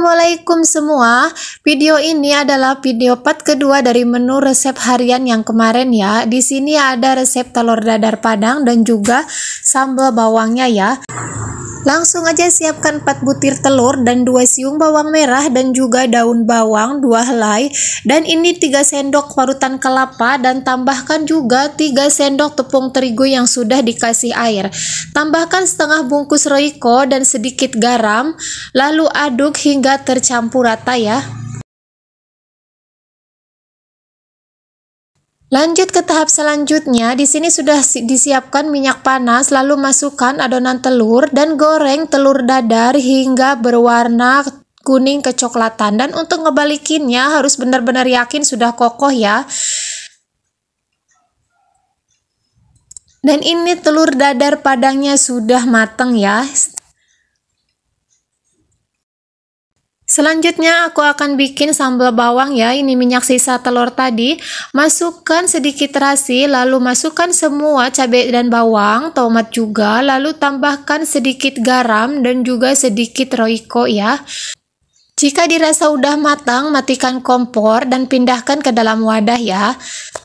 Assalamualaikum semua, video ini adalah video part kedua dari menu resep harian yang kemarin ya. Di sini ada resep telur dadar padang dan juga sambal bawangnya ya. Langsung aja siapkan 4 butir telur dan 2 siung bawang merah dan juga daun bawang 2 helai dan ini 3 sendok parutan kelapa dan tambahkan juga 3 sendok tepung terigu yang sudah dikasih air. Tambahkan setengah bungkus roiko dan sedikit garam lalu aduk hingga tercampur rata ya. Lanjut ke tahap selanjutnya, di sini sudah disiapkan minyak panas, lalu masukkan adonan telur dan goreng telur dadar hingga berwarna kuning kecoklatan. Dan untuk ngebalikinnya harus benar-benar yakin sudah kokoh ya. Dan ini telur dadar padangnya sudah mateng ya. Selanjutnya aku akan bikin sambal bawang ya, ini minyak sisa telur tadi. Masukkan sedikit terasi, lalu masukkan semua cabai dan bawang, tomat juga, lalu tambahkan sedikit garam dan juga sedikit roiko ya. Jika dirasa udah matang, matikan kompor dan pindahkan ke dalam wadah ya.